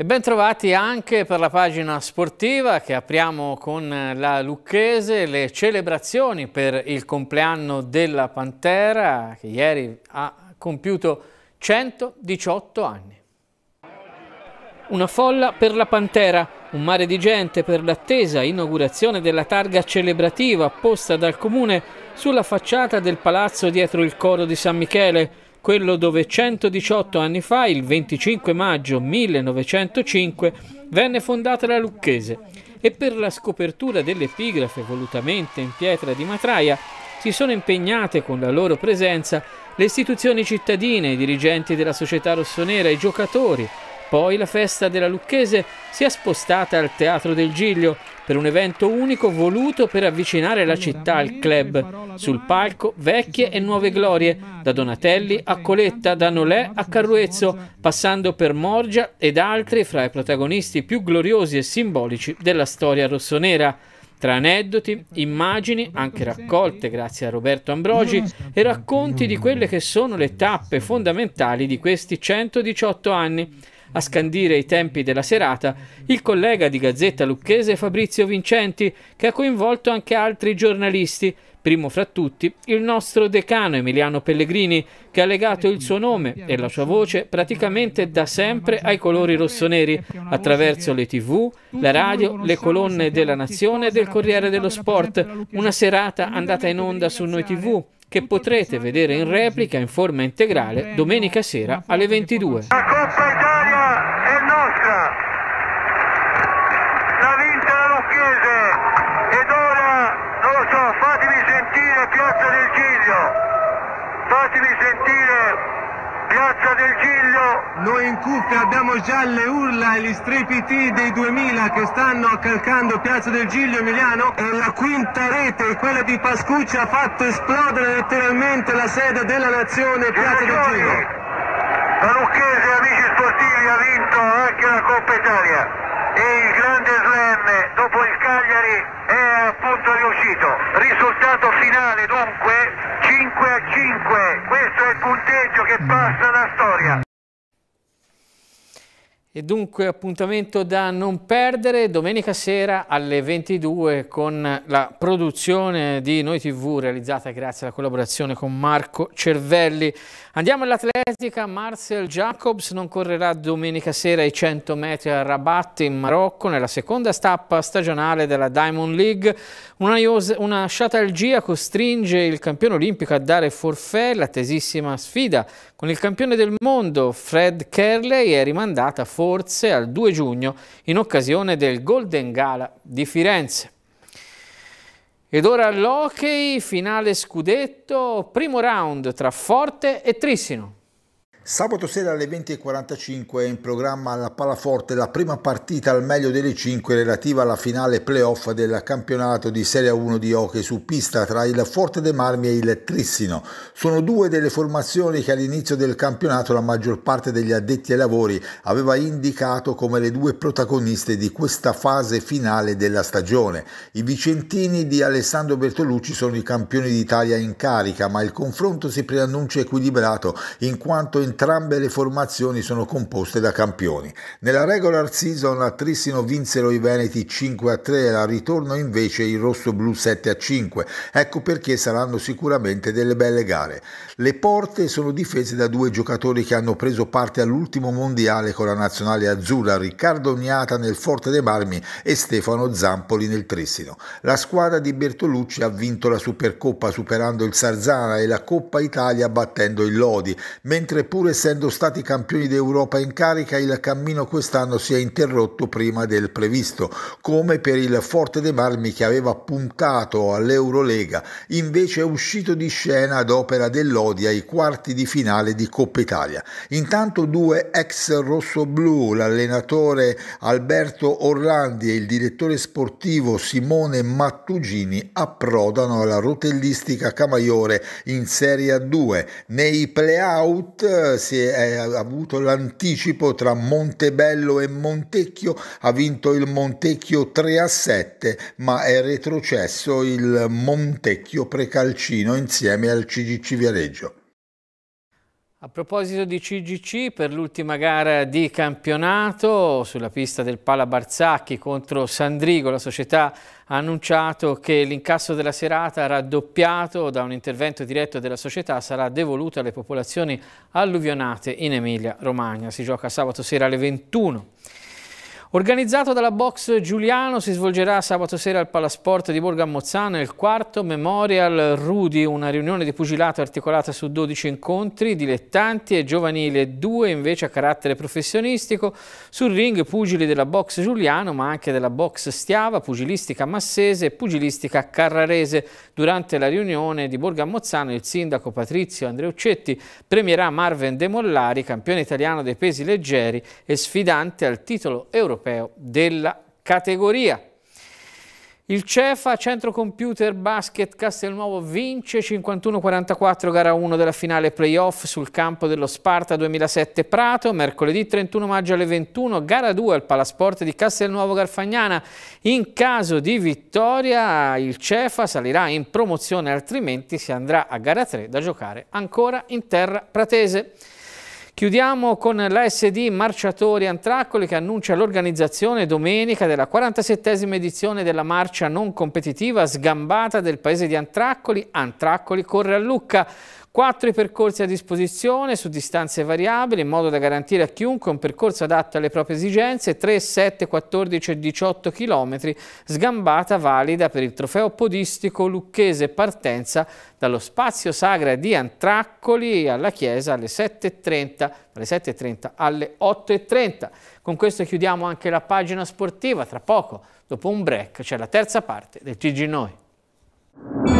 E ben trovati anche per la pagina sportiva che apriamo con la Lucchese, le celebrazioni per il compleanno della Pantera che ieri ha compiuto 118 anni. Una folla per la Pantera, un mare di gente per l'attesa inaugurazione della targa celebrativa posta dal comune sulla facciata del palazzo dietro il coro di San Michele quello dove 118 anni fa, il 25 maggio 1905, venne fondata la Lucchese e per la scopertura dell'epigrafe volutamente in pietra di Matraia si sono impegnate con la loro presenza le istituzioni cittadine, i dirigenti della società rossonera, i giocatori, poi la festa della Lucchese si è spostata al Teatro del Giglio per un evento unico voluto per avvicinare la città al club. Sul palco vecchie e nuove glorie, da Donatelli a Coletta, da Nolè a Carruezzo, passando per Morgia ed altri fra i protagonisti più gloriosi e simbolici della storia rossonera tra aneddoti, immagini, anche raccolte grazie a Roberto Ambrogi, e racconti di quelle che sono le tappe fondamentali di questi 118 anni. A scandire i tempi della serata, il collega di Gazzetta Lucchese Fabrizio Vincenti, che ha coinvolto anche altri giornalisti, primo fra tutti il nostro decano Emiliano Pellegrini, che ha legato il suo nome e la sua voce praticamente da sempre ai colori rossoneri, attraverso le tv, la radio, le colonne della Nazione e del Corriere dello Sport, una serata andata in onda su Noi TV che potrete vedere in replica in forma integrale domenica sera alle 22. Noi in cuffia abbiamo già le urla e gli strepiti dei 2000 che stanno accalcando Piazza del Giglio Emiliano e la quinta rete, quella di Pascucci, ha fatto esplodere letteralmente la sede della nazione Piazza del Giglio. La Lucchese, amici sportivi, ha vinto anche la Coppa Italia e il grande slam dopo il Cagliari è appunto riuscito. Risultato finale dunque 5 a 5, questo è il punteggio che mm. passa. E dunque appuntamento da non perdere domenica sera alle 22 con la produzione di Noi TV realizzata grazie alla collaborazione con Marco Cervelli. Andiamo all'atletica, Marcel Jacobs non correrà domenica sera i 100 metri a Rabat in Marocco nella seconda stappa stagionale della Diamond League. Una, una sciatalgia costringe il campione olimpico a dare forfè, l'attesissima sfida con il campione del mondo Fred Kerley è rimandata forse al 2 giugno in occasione del Golden Gala di Firenze. Ed ora l'hockey, finale scudetto, primo round tra Forte e Trissino. Sabato sera alle 20.45 è in programma alla Palaforte la prima partita al meglio delle 5 relativa alla finale playoff del campionato di Serie 1 di hockey su pista tra il Forte de Marmi e il Trissino. Sono due delle formazioni che all'inizio del campionato la maggior parte degli addetti ai lavori aveva indicato come le due protagoniste di questa fase finale della stagione. I vicentini di Alessandro Bertolucci sono i campioni d'Italia in carica, ma il confronto si preannuncia equilibrato in quanto in entrambe le formazioni sono composte da campioni. Nella regular season a Trissino vinsero i Veneti 5 a 3 e al ritorno invece i rosso-blu 7 a 5. Ecco perché saranno sicuramente delle belle gare. Le porte sono difese da due giocatori che hanno preso parte all'ultimo mondiale con la nazionale azzurra, Riccardo Oniata nel Forte dei Marmi e Stefano Zampoli nel Trissino. La squadra di Bertolucci ha vinto la Supercoppa superando il Sarzana e la Coppa Italia battendo il Lodi, mentre pur pur essendo stati campioni d'Europa in carica, il cammino quest'anno si è interrotto prima del previsto, come per il Forte dei Marmi che aveva puntato all'Eurolega, invece è uscito di scena ad opera dell'Odia ai quarti di finale di Coppa Italia. Intanto due ex rossoblù, l'allenatore Alberto Orlandi e il direttore sportivo Simone Mattugini approdano alla rotellistica Camaiore in Serie 2. Nei play-out Cup si è eh, avuto l'anticipo tra Montebello e Montecchio, ha vinto il Montecchio 3 a 7, ma è retrocesso il Montecchio Precalcino insieme al CGC Viareggio. A proposito di CGC, per l'ultima gara di campionato sulla pista del Pala Barzacchi contro Sandrigo, la società ha annunciato che l'incasso della serata raddoppiato da un intervento diretto della società sarà devoluto alle popolazioni alluvionate in Emilia-Romagna. Si gioca sabato sera alle 21. Organizzato dalla Box Giuliano, si svolgerà sabato sera al Palasport di Borgo Mozzano il quarto Memorial Rudi, una riunione di pugilato articolata su 12 incontri, dilettanti e giovanile, due invece a carattere professionistico. Sul ring pugili della Box Giuliano, ma anche della Box Stiava, pugilistica massese e pugilistica carrarese. Durante la riunione di Borgo Mozzano il sindaco Patrizio Andreuccetti premierà Marvin De Mollari, campione italiano dei pesi leggeri e sfidante al titolo europeo europeo della categoria. Il Cefa, Centro Computer Basket Castelnuovo, vince 51-44 gara 1 della finale playoff sul campo dello Sparta 2007 Prato, mercoledì 31 maggio alle 21, gara 2 al Palasport di Castelnuovo Garfagnana. In caso di vittoria il Cefa salirà in promozione, altrimenti si andrà a gara 3 da giocare ancora in terra pratese. Chiudiamo con l'ASD Marciatori Antraccoli che annuncia l'organizzazione domenica della 47esima edizione della marcia non competitiva sgambata del paese di Antraccoli, Antraccoli corre a Lucca. Quattro percorsi a disposizione su distanze variabili in modo da garantire a chiunque un percorso adatto alle proprie esigenze, 3, 7, 14 e 18 km, sgambata valida per il trofeo podistico lucchese partenza dallo spazio sagra di Antraccoli alla chiesa alle 7.30, dalle 7.30 alle 8.30. Con questo chiudiamo anche la pagina sportiva, tra poco, dopo un break, c'è la terza parte del TG Noi.